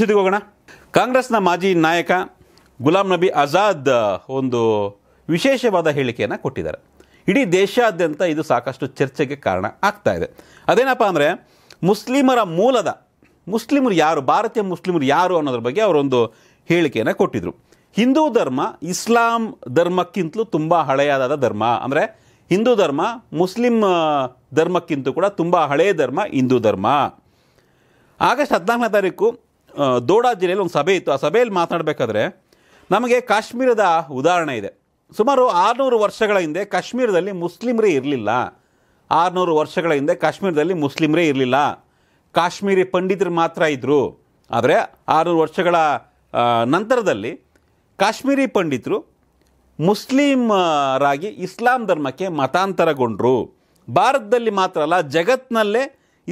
ಸುದ್ದಿಗೆ ಹೋಗೋಣ ಕಾಂಗ್ರೆಸ್ನ ಮಾಜಿ ನಾಯಕ ಗುಲಾಂ ನಬಿ ಆಜಾದ್ ಒಂದು ವಿಶೇಷವಾದ ಹೇಳಿಕೆಯನ್ನು ಕೊಟ್ಟಿದ್ದಾರೆ ಇಡೀ ದೇಶಾದ್ಯಂತ ಇದು ಸಾಕಷ್ಟು ಚರ್ಚೆಗೆ ಕಾರಣ ಆಗ್ತಾ ಇದೆ ಅದೇನಪ್ಪ ಅಂದರೆ ಮುಸ್ಲಿಮರ ಮೂಲದ ಮುಸ್ಲಿಮರು ಯಾರು ಭಾರತೀಯ ಮುಸ್ಲಿಮರು ಯಾರು ಅನ್ನೋದ್ರ ಬಗ್ಗೆ ಅವರೊಂದು ಹೇಳಿಕೆಯನ್ನು ಕೊಟ್ಟಿದ್ರು ಹಿಂದೂ ಧರ್ಮ ಇಸ್ಲಾಂ ಧರ್ಮಕ್ಕಿಂತಲೂ ತುಂಬ ಹಳೆಯದಾದ ಧರ್ಮ ಅಂದರೆ ಹಿಂದೂ ಧರ್ಮ ಮುಸ್ಲಿಂ ಧರ್ಮಕ್ಕಿಂತ ಕೂಡ ತುಂಬ ಹಳೆಯ ಧರ್ಮ ಹಿಂದೂ ಧರ್ಮ ಆಗಸ್ಟ್ ಹದಿನಾಲ್ಕನೇ ತಾರೀಕು ದೋಡಾ ಜಿಲ್ಲೆಯಲ್ಲಿ ಒಂದು ಸಭೆ ಇತ್ತು ಆ ಸಭೆಯಲ್ಲಿ ಮಾತನಾಡಬೇಕಾದ್ರೆ ನಮಗೆ ಕಾಶ್ಮೀರದ ಉದಾಹರಣೆ ಇದೆ ಸುಮಾರು ಆರುನೂರು ವರ್ಷಗಳ ಹಿಂದೆ ಕಾಶ್ಮೀರದಲ್ಲಿ ಮುಸ್ಲಿಮರೇ ಇರಲಿಲ್ಲ ಆರುನೂರು ವರ್ಷಗಳ ಹಿಂದೆ ಕಾಶ್ಮೀರದಲ್ಲಿ ಮುಸ್ಲಿಮರೇ ಇರಲಿಲ್ಲ ಕಾಶ್ಮೀರಿ ಪಂಡಿತರು ಮಾತ್ರ ಇದ್ದರು ಆದರೆ ಆರುನೂರು ವರ್ಷಗಳ ನಂತರದಲ್ಲಿ ಕಾಶ್ಮೀರಿ ಪಂಡಿತರು ಮುಸ್ಲಿಮರಾಗಿ ಇಸ್ಲಾಂ ಧರ್ಮಕ್ಕೆ ಮತಾಂತರಗೊಂಡರು ಭಾರತದಲ್ಲಿ ಮಾತ್ರ ಅಲ್ಲ ಜಗತ್ತಿನಲ್ಲೇ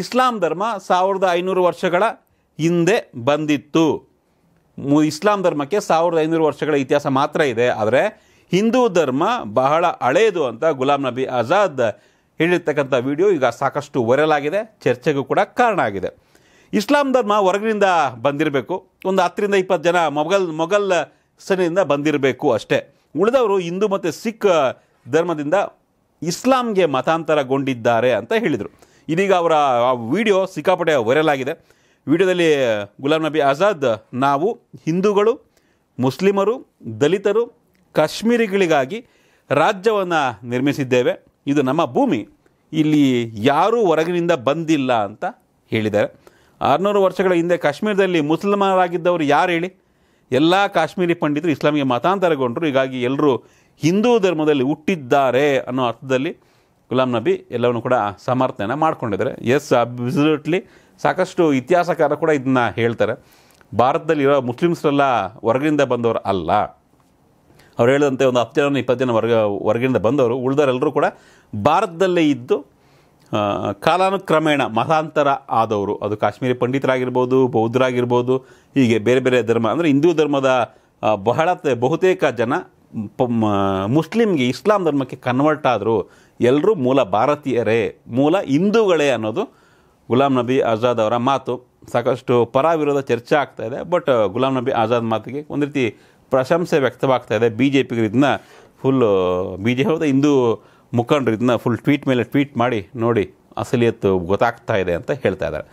ಇಸ್ಲಾಂ ಧರ್ಮ ಸಾವಿರದ ಐನೂರು ವರ್ಷಗಳ ಹಿಂದೆ ಬಂದಿತ್ತು ಇಸ್ಲಾಂ ಧರ್ಮಕ್ಕೆ ಸಾವಿರದ ಐನೂರು ವರ್ಷಗಳ ಇತಿಹಾಸ ಮಾತ್ರ ಇದೆ ಆದರೆ ಹಿಂದೂ ಧರ್ಮ ಬಹಳ ಹಳೆಯದು ಅಂತ ಗುಲಾಮ್ ನಬಿ ಆಜಾದ್ ಹೇಳಿರ್ತಕ್ಕಂಥ ವಿಡಿಯೋ ಈಗ ಸಾಕಷ್ಟು ವೈರಲ್ ಆಗಿದೆ ಚರ್ಚೆಗೂ ಕೂಡ ಕಾರಣ ಆಗಿದೆ ಇಸ್ಲಾಂ ಧರ್ಮ ಹೊರಗಿನಿಂದ ಬಂದಿರಬೇಕು ಒಂದು ಹತ್ತರಿಂದ ಇಪ್ಪತ್ತು ಜನ ಮೊಘಲ್ ಮೊಘಲ್ ಸನಿಯಿಂದ ಬಂದಿರಬೇಕು ಅಷ್ಟೇ ಉಳಿದವರು ಹಿಂದೂ ಮತ್ತು ಸಿಖ್ ಧರ್ಮದಿಂದ ಇಸ್ಲಾಂಗೆ ಮತಾಂತರಗೊಂಡಿದ್ದಾರೆ ಅಂತ ಹೇಳಿದರು ಇದೀಗ ಅವರ ಆ ವಿಡಿಯೋ ಸಿಕ್ಕಾಪಟ್ಟೆ ವೈರಲ್ ಆಗಿದೆ ವಿಡಿಯೋದಲ್ಲಿ ಗುಲಾಂ ನಬಿ ಆಜಾದ್ ನಾವು ಹಿಂದೂಗಳು ಮುಸ್ಲಿಮರು ದಲಿತರು ಕಾಶ್ಮೀರಿಗಳಿಗಾಗಿ ರಾಜ್ಯವನ್ನು ನಿರ್ಮಿಸಿದ್ದೇವೆ ಇದು ನಮ್ಮ ಭೂಮಿ ಇಲ್ಲಿ ಯಾರೂ ಹೊರಗಿನಿಂದ ಬಂದಿಲ್ಲ ಅಂತ ಹೇಳಿದ್ದಾರೆ ಆರುನೂರು ವರ್ಷಗಳ ಹಿಂದೆ ಕಾಶ್ಮೀರದಲ್ಲಿ ಮುಸಲ್ಮಾನರಾಗಿದ್ದವರು ಯಾರು ಹೇಳಿ ಎಲ್ಲ ಕಾಶ್ಮೀರಿ ಪಂಡಿತರು ಇಸ್ಲಾಮಿಗೆ ಮತಾಂತರಗೊಂಡರು ಹೀಗಾಗಿ ಎಲ್ಲರೂ ಹಿಂದೂ ಧರ್ಮದಲ್ಲಿ ಹುಟ್ಟಿದ್ದಾರೆ ಅನ್ನೋ ಅರ್ಥದಲ್ಲಿ ಗುಲಾಂ ನಬಿ ಎಲ್ಲವನ್ನು ಕೂಡ ಸಮರ್ಥನೆ ಮಾಡಿಕೊಂಡಿದ್ದಾರೆ ಎಸ್ ಅಬ್ಸಲ್ಯೂಟ್ಲಿ ಸಾಕಷ್ಟು ಇತಿಹಾಸಕಾರ ಕೂಡ ಇದನ್ನ ಹೇಳ್ತಾರೆ ಭಾರತದಲ್ಲಿರೋ ಮುಸ್ಲಿಮ್ಸ್ರೆಲ್ಲ ಹೊರಗಿಂದ ಬಂದವರು ಅಲ್ಲ ಅವ್ರು ಹೇಳಿದಂತೆ ಒಂದು ಹತ್ತು ಜನ ಇಪ್ಪತ್ತು ಜನ ಹೊರಗ ಹೊರಗಿಂದ ಬಂದವರು ಉಳಿದವರೆಲ್ಲರೂ ಕೂಡ ಭಾರತದಲ್ಲೇ ಇದ್ದು ಕಾಲಾನುಕ್ರಮೇಣ ಮತಾಂತರ ಆದವರು ಅದು ಕಾಶ್ಮೀರಿ ಪಂಡಿತರಾಗಿರ್ಬೋದು ಬೌದ್ಧರಾಗಿರ್ಬೋದು ಹೀಗೆ ಬೇರೆ ಬೇರೆ ಧರ್ಮ ಅಂದರೆ ಹಿಂದೂ ಧರ್ಮದ ಬಹಳ ಬಹುತೇಕ ಜನ ಮುಸ್ಲಿಮ್ಗೆ ಇಸ್ಲಾಂ ಧರ್ಮಕ್ಕೆ ಕನ್ವರ್ಟ್ ಆದರೂ ಎಲ್ಲರೂ ಮೂಲ ಭಾರತೀಯರೇ ಮೂಲ ಹಿಂದೂಗಳೇ ಅನ್ನೋದು ಗುಲಾಮ್ ನಬಿ ಆಜಾದ್ ಅವರ ಮಾತು ಸಾಕಷ್ಟು ಪರ ವಿರೋಧ ಚರ್ಚೆ ಆಗ್ತಾ ಇದೆ ಬಟ್ ಗುಲಾಮ್ ನಬಿ ಆಜಾದ್ ಮಾತಿಗೆ ಒಂದು ರೀತಿ ಪ್ರಶಂಸೆ ವ್ಯಕ್ತವಾಗ್ತಾ ಇದೆ ಬಿ ಜೆ ಪಿಗೆ ಇದನ್ನ full B J P Hindu ಮುಖಂಡರು ಇದನ್ನ ಫುಲ್ ಟ್ವೀಟ್ ಮೇಲೆ ಟ್ವೀಟ್ ಮಾಡಿ ನೋಡಿ ಅಸಲಿಯತ್ತು ಗೊತ್ತಾಗ್ತಾ ಇದೆ ಅಂತ ಹೇಳ್ತಾ ಇದ್ದಾರೆ